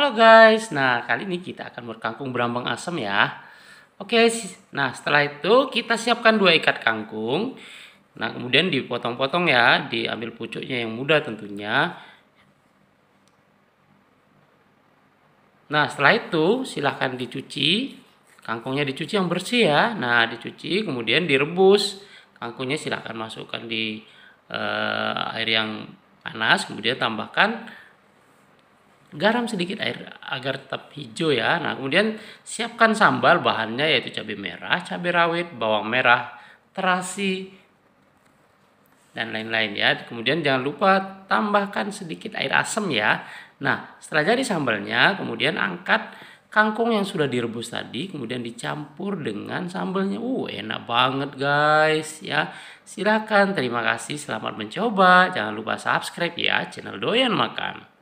Halo guys, nah kali ini kita akan berkangkung berambang asam ya. Oke, nah setelah itu kita siapkan dua ikat kangkung. Nah kemudian dipotong-potong ya, diambil pucuknya yang muda tentunya. Nah setelah itu silahkan dicuci, kangkungnya dicuci yang bersih ya. Nah dicuci kemudian direbus, kangkungnya silahkan masukkan di uh, air yang panas, kemudian tambahkan garam sedikit air agar tetap hijau ya. Nah, kemudian siapkan sambal bahannya yaitu cabai merah, cabai rawit, bawang merah, terasi dan lain-lain ya. Kemudian jangan lupa tambahkan sedikit air asam ya. Nah, setelah jadi sambalnya, kemudian angkat kangkung yang sudah direbus tadi kemudian dicampur dengan sambalnya. Uh, enak banget guys ya. Silahkan terima kasih, selamat mencoba. Jangan lupa subscribe ya channel Doyan Makan.